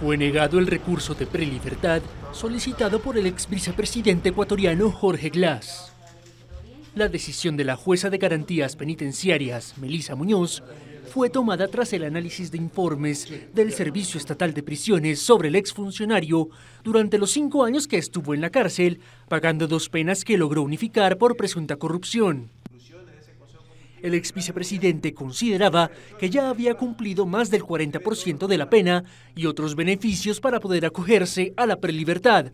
Fue negado el recurso de prelibertad solicitado por el ex vicepresidente ecuatoriano Jorge Glass. La decisión de la jueza de garantías penitenciarias, Melisa Muñoz, fue tomada tras el análisis de informes del Servicio Estatal de Prisiones sobre el exfuncionario durante los cinco años que estuvo en la cárcel, pagando dos penas que logró unificar por presunta corrupción. El ex vicepresidente consideraba que ya había cumplido más del 40% de la pena y otros beneficios para poder acogerse a la prelibertad.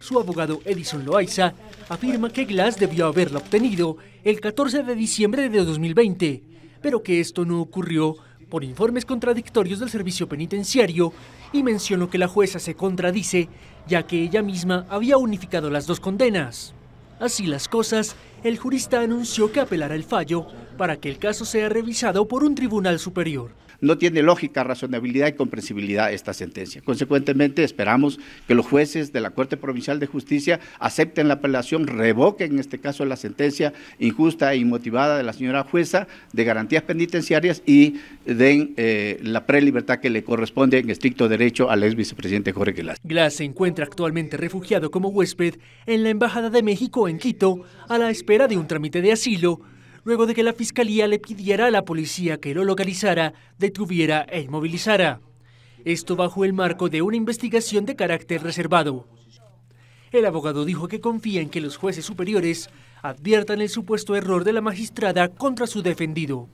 Su abogado Edison Loaiza afirma que Glass debió haberla obtenido el 14 de diciembre de 2020, pero que esto no ocurrió por informes contradictorios del servicio penitenciario y mencionó que la jueza se contradice ya que ella misma había unificado las dos condenas. Así las cosas, el jurista anunció que apelará el fallo para que el caso sea revisado por un tribunal superior no tiene lógica, razonabilidad y comprensibilidad esta sentencia. Consecuentemente, esperamos que los jueces de la Corte Provincial de Justicia acepten la apelación, revoquen en este caso la sentencia injusta e inmotivada de la señora jueza de garantías penitenciarias y den eh, la prelibertad que le corresponde en estricto derecho al ex vicepresidente Jorge Glass. Glass se encuentra actualmente refugiado como huésped en la Embajada de México en Quito a la espera de un trámite de asilo luego de que la fiscalía le pidiera a la policía que lo localizara, detuviera e inmovilizara. Esto bajo el marco de una investigación de carácter reservado. El abogado dijo que confía en que los jueces superiores adviertan el supuesto error de la magistrada contra su defendido.